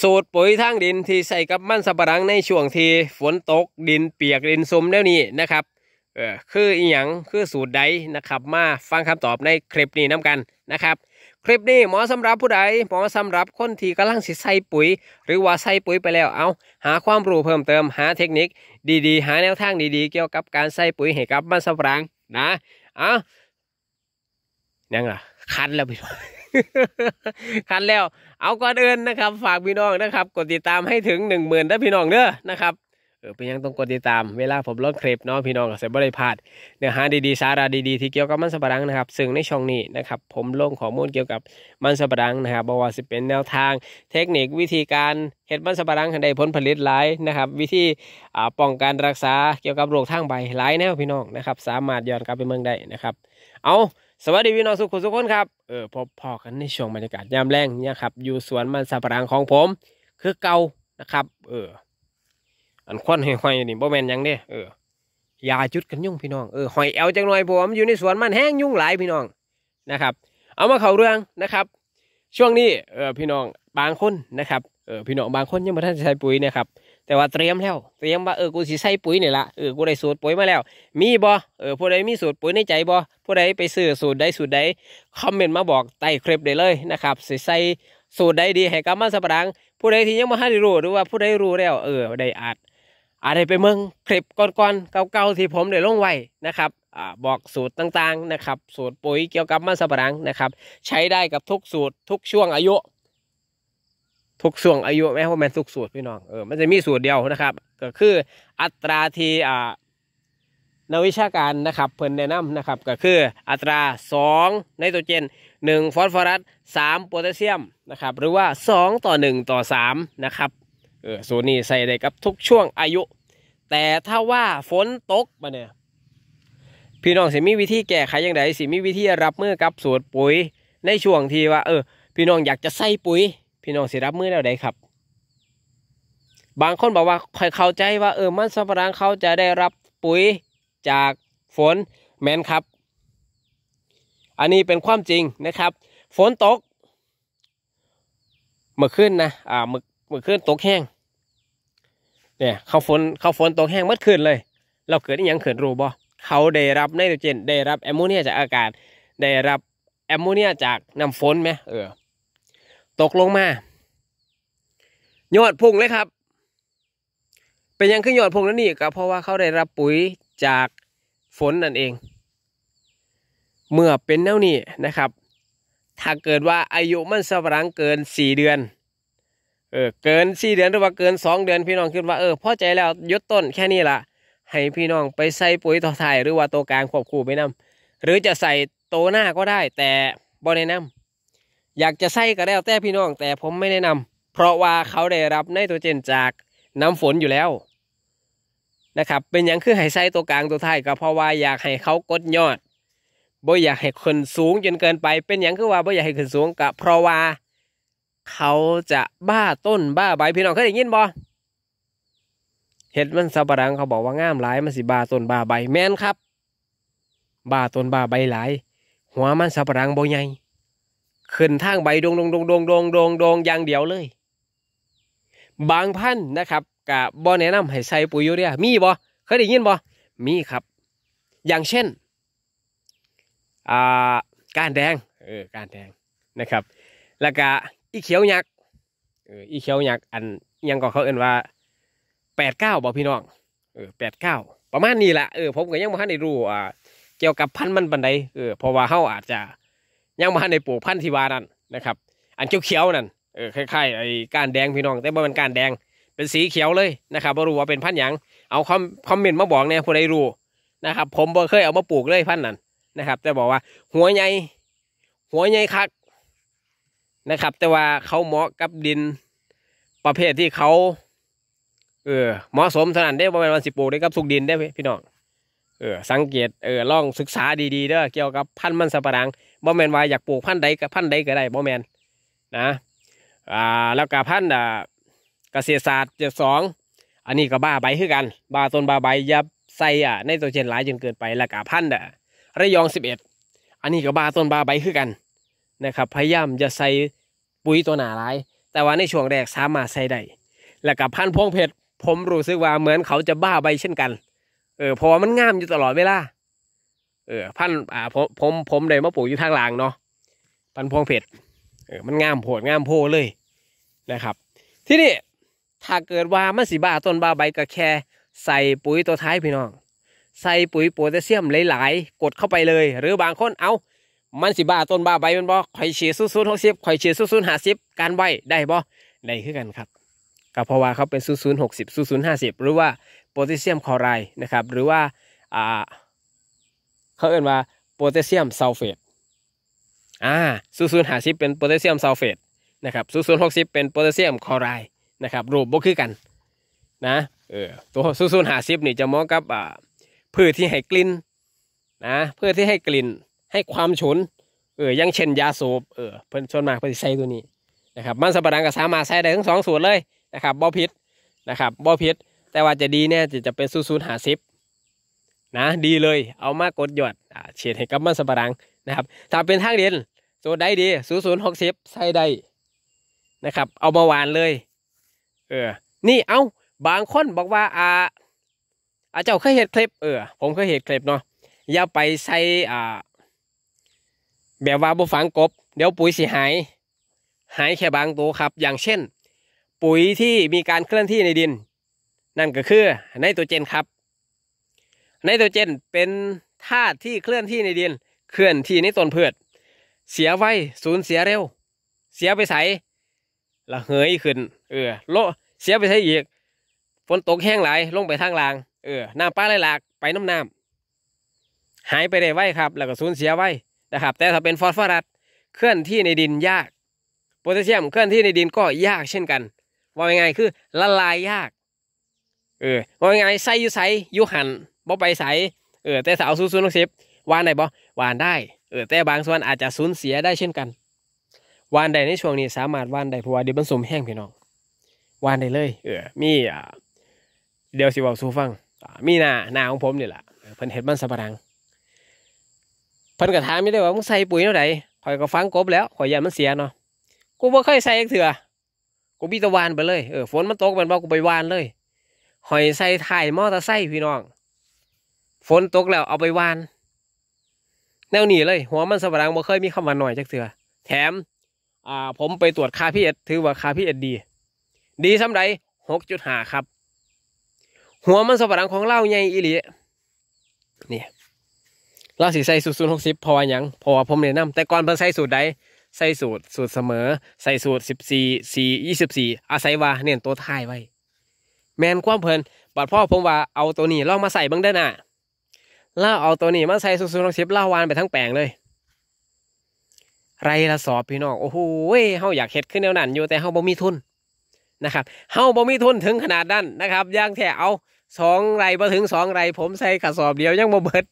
สูตร ปุ๋ยทางดินที่ใส่กับมันสับปะรังในช่วงที่ฝนตก ดินเปียกดินซุมแล้วนี้นะครับเออคืออีหยังคือสูตรใดนะครับ มาฟังคำตอบในคลิปนี้นำกันนะครับ คลิปนี้หมอสำหรับผู้ใดหมอสำหรับคนที่กำลังสิใส่ปุ๋ย หรือว่าใส่ปุ๋ยไปแล้วเอาหาความรู้เพิ่มเติมหาเทคนิค ดีๆ หาแนวทางดีๆ เกี่ยวกับการใส่ปุ๋ยให้กับมันสับปะรังนะเอายังล่ะคันแล้วพี่คันแล้ว เอาก่อนอินนะครับ ฝากพี่น้องนะครับกดติดตามให้ถึงหนึ่งหมื่น้าพี่น้องเด้อนะครับเออเป็นยังต้องกดติดตามเวลาผมลเคลิปเนาะพี่น้องก็จะไม่พาดเนื้อหาดีๆสาระดีๆที่เกี่ยวกับมันสัปรังนะครับ ซึ่งในช่องนี้นะครับผมลงข้อมูลเกี่ยวกับมันสัปรังนะครับบอกว่าจะเป็นแนวทาง เทคนิควิธีการเห็ดมันสัปรังให้ได้ผลผลิตหลายนะครับ วิธีป้องกันรรักษาเกี่ยวกับโรคทางใบหลายแนวพี่น้องนะครับ สามารถย้อนกลับไปเมืองได้นะครับ เอาสวัสดีพี่น้องสุขุสุขคนครับเออพบพอกันในช่วงบรรยากาศยามแรงเนี่ยครับอยู่สวนมันสับปะรังของผม คือเก่านะครับเอออันควันหอยๆนี่บ่แมนยังเด้เออยาจุดกันยุ่งพี่น้องเออหอยแอลจังหน่อยผมอยู่ในสวนมันแห้งยุ่งหลายพี่น้องนะครับ เอามาเข่าเรื่องนะครับ ช่วงนี้เออพี่น้องบางคนนะครับเออพี่น้องบางคนยังไม่ทันใช้ปุ๋ยนะครับแต่ว่าเตรียมแล้วเตรียมว่าเออกูสิใส่ปุ๋ยนี่ละเออกูได้สูตรปุ๋ยมาแล้ว มีบ่เออผู้ใดมีสูตรปุ๋ยในใจบ่ผู้ใดไปซื้อสูตรใดสูตรใด คอมเมนต์มาบอกใต้คลิปได้เลยนะครับสิใส่สูตรใดดีให้กับมันสปบรังผู้ใดที่ยังไม่ทันได้รู้หรือว่าผู้ใดรู้แล้วเออได้อัดอะไรไปเมืองคลิปก่อนๆเก่าๆที่ผมได้ลงไว้นะครับบอกสูตรต่างๆนะครับ สูตรปุ๋ยเกี่ยวกับมันสปบรังนะครับใช้ได้กับทุกสูตรทุกช่วงอายุทุกช่วงอายุแม่ว่าแมนทุกสูตรพี่น้องเออมันจะมีสูตรเดียวนะครับก็คืออัตราที่อ่านักวิชาการนะครับเพิ่นแนะนำนะครับก็คืออัตรา2ไนโตรเจน 1 ฟอสฟอรัส3โพแทสเซียมนะครับหรือว่า 2 ต่อ 1 ต่อ 3 นะครับเออสูตรนี้ใส่ได้กับทุกช่วงอายุ แต่ถ้าว่าฝนตกมาเนี่ย พี่น้องสิมีวิธีแก้ไขอย่างไรสิมีวิธีรับมือกับสูตรปุ๋ยในช่วงที่ว่าเออพี่น้องอยากจะใส่ปุ๋ยพี่น้องสิรับมือแล้วได้ครับ บางคนบอกว่าใครเข้าใจว่าเออมันสำปาหังเขาจะได้รับปุ๋ยจากฝนแมนครับอันนี้เป็นความจริงนะครับฝนตกเมื่อคืนนะอ่าเมื่อเมื่อคืนตกแห้งเนี่ยเขาฝนเขาฝนตกแห้งเมื่อคืนเลยเราเกิดอย่างเขินรูบ่เขาได้รับไนโตรเจนได้รับแอมโมเนียจากอากาศได้รับแอมโมเนียจากน้ำฝนไหมเออตกลงมายอดพุ่งเลยครับ เป็นยังขึ้นยอดพุ่งแล้วนี่ก็เพราะว่าเขาได้รับปุ๋ยจากฝนนั่นเอง เมื่อเป็นเน่านี่นะครับ ถ้าเกิดว่าอายุมันสปรังเกินสี่เดือนเออเกินสี่เดือนหรือว่าเกินสองเดือนพี่น้องคิดว่าเออพอใจแล้วยดต้นแค่นี้ละให้พี่น้องไปใส่ปุ๋ยต่อไทยหรือว่าตัวกลางควบคู่ไปนำหรือจะใส่โตหน้าก็ได้ แต่บ่แนะนำอยากจะใส่ก็แล้วแต่พี่น้อง แต่ผมไม่แนะนำ เพราะว่าเขาได้รับไนโตรเจนจากน้ำฝนอยู่แล้วนะครับเป็นอย่างคือให้ไส่ตัวกลางตัวท้ายก็เพราะว่าอยากให้เขากดยอดบ่อยากให้ขึ้นสูงจนเกินไป เป็นอย่างคือว่าบ่อยากให้ขึ้นสูงก็เพราะว่าเขาจะบ้าต้นบ้าใบพี่น้องเคยได้ยินบ่เห็ดมันสับปะรังเขาบอกว่างามหลายมันสิบ้าต้นบ้าใบแม่นครับ บ้าต้นบ้าใบหลาย หัวมันสับปะรังบ่ใหญ่ขึ้นทางใบดงดงดงดงดงดงดงอย่างเดียวเลย บางพัน นะครับกับบ่แนะนำให้ใส่ปุ๋ยยูเรียมีบ่เคยได้ยินบ่มีครับ อย่างเช่น อ่าก้านแดงเออก้านแดงนะครับ แล้วก็อีเขียวหยักเอออีเขียวหยักอันยังก็เขาเอ่นว่าแปดเก้าบ่พี่น้องเออแปดเก้าประมาณนี้แหละเออผมก็ยังบ่ทันได้รู้อ่าเกี่ยวกับพันธุ์มันบันไดเออเพราะว่าเฮาอาจจะยังมาในปลูกพันธุ์ทิวานั่นนะครับ อันเขียวๆนั่นเออคล้ายๆไอ้การแดงพี่น้อง แต่ว่เป็นการแดงเป็นสีเขียวเลยนะครับบ่รู้ว่าเป็นพันธุ์ยังเอาคอมคอมเมนต์มาบอกเนี่ยผู้ใดรู้นะครับ ผมบ่เคยเอามาปลูกเลยพันธุ์นั้นนะครับ แต่บอกว่าหัวใหญ่หัวใหญ่คักนะครับ แต่ว่าเขาเหมาะกับดินประเภทที่เขา เออเหมาะสมเท่านั้นได้ประมาณวันสิบปลูกได้กับสุกดินได้ พี่น้องเออสังเกตเออลองศึกษาดีๆเด้อเกี่ยวกับพันธุ์มันสปะรังบ่แมนว่าอยากปลูกพันธุ์ใดกับพันธุ์ใดก็ได้บ่แมนนะอ่าแล้วกับพันธุ์อ่าเกษตรศาสตร์เจ็ดสองอันนี้ก็บ้าใบคือกันบ้าต้นบ้าใบยับใส่อ่ะในตัวเชนหลายจนเกินไปแล้วกับพันธุ์อ่ะระยองสิบเอ็ดอันนี้ก็บ้าต้นบ้าใบคือกันนะครับพยายามจะใส่ปุ๋ยตัวหนาหลาย แต่ว่าในช่วงแรกสามารถใส่ได้แล้วกับพันธุ์พงเพชร ผมรู้สึกว่าเหมือนเขาจะบ้าใบเช่นกันเออเพราะว่ามันงามอยู่ตลอดเวลา เออพัน อ่าผมผมผมได้มาปลูกอยู่ทางหลังเนาะพันพวงเพชรเออมันงามโผดงามโพเลยนะครับ ที่นี่ถ้าเกิดว่ามันสีบ้าต้นบ้าใบก็แค่ ใส่ปุ๋ยตัวท้ายพี่น้อง ใส่ปุ๋ยโพแทสเซียมหลายๆกดเข้าไปเลยหรือบางคนเอามันสีบ้าต้นบ้าใบมันบไข่อยเฉียดซุดซุหกสิบข่อยเฉียดซุดซุห้าสิบการใบได้บ่ได้คือกันครับก็เพราะว่าเขาเป็นซูซูนหกสิบซูซูนห้าสิบหรือว่าโพแทสเซียมคลอไรด์นะครับหรือว่าอ่าเขาเอ่ยว่าโพแทสเซียมซัลเฟตอ่าซูซูนห้าสิบเป็นโพแทสเซียมซัลเฟตนะครับซูซูนหกสิบเป็นโพแทสเซียมคลอไรด์นะครับรูปบ่คือกันนะเออตัวซูซูนห้าสิบนี่จะเหมาะกับอ่าพืชที่ให้กลิ่นนะพืชที่ให้กลิ่นให้ความฉุน เออยังเช่นยาสูบเออเพิ่นชนมาเพิ่นใช้ตัวนี้นะครับมันสับปะรังกับสามาใช้ได้ทั้งสองส่วนเลยนะครับบ่พิษนะครับบ่พิษแต่ว่าจะดีแน่จะจะเป็นศูนย์ศูนย์หาซิปนะดีเลยเอามากดหยอดเฉียดให้กับมันสปารังนะครับถ้าเป็นทางเดินโซได้ดีศูนย์ศูนย์หกซิปใส่ได้นะครับเอามาหวานเลยเออนี่เอาบางคนบอกว่า อ่าอาเจ้าเคยเห็นคลิปเออผมเคยเห็นคลิปเนาะอย่าไปใส่อ่าแบบว่าบ่ฟังกบเดี๋ยวปุ๋ยสีหาย หายแค่บางตัวครับ อย่างเช่นปุ๋ยที่มีการเคลื่อนที่ในดิน นั่นก็คือไนโตรเจนครับไนโตรเจนเป็นธาตุที่เคลื่อนที่ในดินเคลื่อนที่ในต้นพืชเสียไวสูญเสียเร็ว เสียไปใสละเหยขึ้น เออโลเสียไปใสอีกฝนตกแห้งหลาย ลงไปทางลางเออน้ำป้าไหลหลากไปน้ำน้ำหายไปได้ไวครับ แล้วก็สูญเสียไวนะครับ แต่ถ้าเป็นฟอสฟอรัส เคลื่อนที่ในดินยากโพแทสเซียมเคลื่อนที่ในดินก็ยากเช่นกันว่ายังไงคือ ละลายยาก เออ ว่ายังไง่ซยูใสยูหันบ่ไปใสเออ แต่สาวซูซูนกสิบวานได้บ่วานได้ เออ แต่บางส่วนอาจจะสูญเสียได้เช่นกันวานได้ในช่วงนี้สามารถวานไดเพราะว่าเดี๋ยวมันสมแห้งพี่น้องวานได้เลย เออ มีอ่าเดี๋ยวสิบอกซูฟัง มีหน้า หน้าของผม นี่แหละเพิ่นเห็ดมันสับปะรังเพิ่นกระถามไม่ได้ว่ามึงใส่ปุ๋ยเท่าไหร่ข่อยก็ฟังกบ แล้วข่อยยันมันเสียเนาะ กูบ่เคยใส่เถื่อกูบีตะวานไปเลย เออฝนมันตกมันบอกกูไปวานเลย หอยใส่ถ่าย มอตอไซ้พี่น้อง ฝนตกแล้วเอาไปวาน แนวหนีเลย หัวมันสว่างบ่เคยมีคำว่าหน่อยจักเถือแถมอ่า ผมไปตรวจคาพีเอ็ดถือว่าคาพีเอ็ดดี ดีสำไรหกจุดห้าครับ หัวมันสว่างของเล่าใหญ่อีหลี นี่ เราสีใส่สูตรศูนย์หกสิบพออย่างพอผมเนียนนำแต่ก่อนเพิ่นใส่สูตรใดใส่สูตรสูตรเสมอ ใส่สูตรสิบสี่สี่ยี่สิบสี่อาศัยว่าเนี่ยตัวท้ายไว้ แมนความเพลินบัดพ่อผมว่าเอาตัวนี้ลองมาใส่บ้างได้น่ะเล่าเอาตัวนี้มาใส่สูตรสูตรสิบเล่าวานไปทั้งแปลงเลยไรละสอบพี่น้องโอ้โหเฮาอยากเห็ดขึ้นแนวนั้นอยู่แต่เฮาบ่มีทุนนะครับเฮาบ่มีทุนถึงขนาดนั้นนะครับย่างแท้เอาสองไรบ่ถึงสองไรผมใส่กระสอบเดียวยังบ่เบิด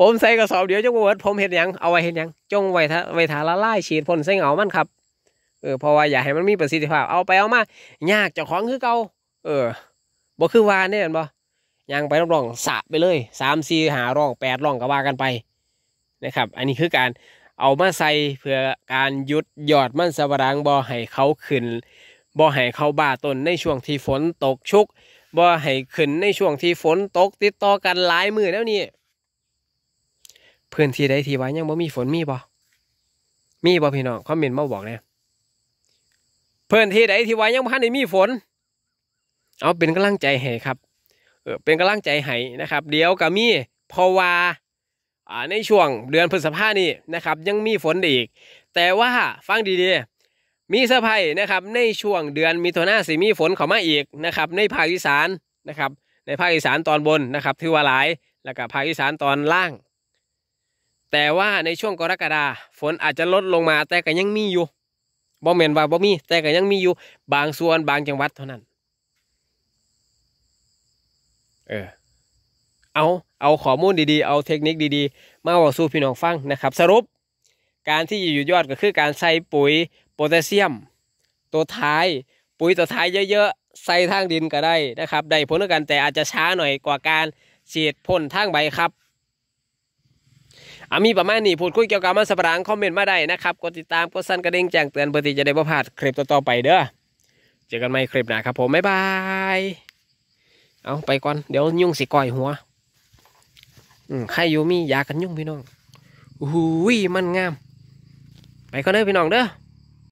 ผมใส่กระสอบเดี๋ยวจะเวิร์ดผมเห็นยังเอาไว้เห็นยัง จงไว้ทาไว้ทาละลายฉีดพ่นใส่เงามันครับเออเพราะว่าอย่าให้มันมีประสิทธิภาพเอาไปเอามา ยากเจ้าของคือเก่าเออบ่คือวานเนี่ยบ่ยังไปรอบรองสะไปเลยสามสี่หาร่องแปดร่องก็ว่ากันไป นะครับ อันนี้คือการเอามาใส่เพื่อการยุดหยอดมันสวรังบ่อให้เขาขึ้น บ่อให้เขาบ่าต้นในช่วงที่ฝนตกชุก บ่อให้ขึ้นในช่วงที่ฝนตกติดต่อกันหลายมือแล้วนี่พื้นที่ ใดที่ว่ายังบ่มีฝนมีบ่มีบ่พี่น้องคอมเมนต์มาบอกเนี่ยพื้นที่ ใดที่ว่ายังบทันได้มีฝน เอาเป็นกำลังใจให้ครับเออเป็นกำลังใจให้นะครับ เดี๋ยวก็มีเพราะว่าอ่าในช่วงเดือนพฤษภานี่นะครับ ยังมีฝนอีก แต่ว่าฟังดีๆ มีเซอร์ไพรส์นะครับ ในช่วงเดือนมิถุนาสิ มีฝนเข้ามาอีกนะครับ ในภาคอีสานนะครับ ในภาคอีสานตอนบนนะครับถือว่าหลายแล้วก็ภาคอีสานตอนล่างแต่ว่าในช่วงกรกฎาฝนอาจจะลดลงมาแต่ก็ยังมีอยู่บ่เม่นว่าบ่มี แต่ก็ยังมีอยู่บางส่วนบางจังหวัดเท่านั้น เออเอาเอาข้อมูลดีๆ เอาเทคนิคดี ๆ มาบอกสู่พี่น้องฟังนะครับ สรุป การที่อยู่ยอดก็คือการใส่ปุ๋ยโพแทสเซียม ตัวท้ายปุ๋ยตัวท้ายเยอะๆใส่ทางดินก็ได้นะครับได้ผลกันแต่อาจจะช้าหน่อยกว่าการฉีดพ่นทางใบครับอามีประมาณนี้พูดคุยเกี่ยวกับมันสับปะรังคอมเมนต์มาได้นะครับ กดติดตามกดสั่นกระดิ่งแจ้งเตือนเพื่อที่จะได้บ่พลาด คลิปต่อๆไปเด้อเจอกันใหม่คลิปหน้าครับผม บ๊ายบาย เอาไปก่อน เดี๋ยวยุ่งสิก่อยหัวอืมใครอยู่มี ยากันยุ่งพี่น้องอุ้ยมันงามไปก่อนเด้อพี่น้องเด้อ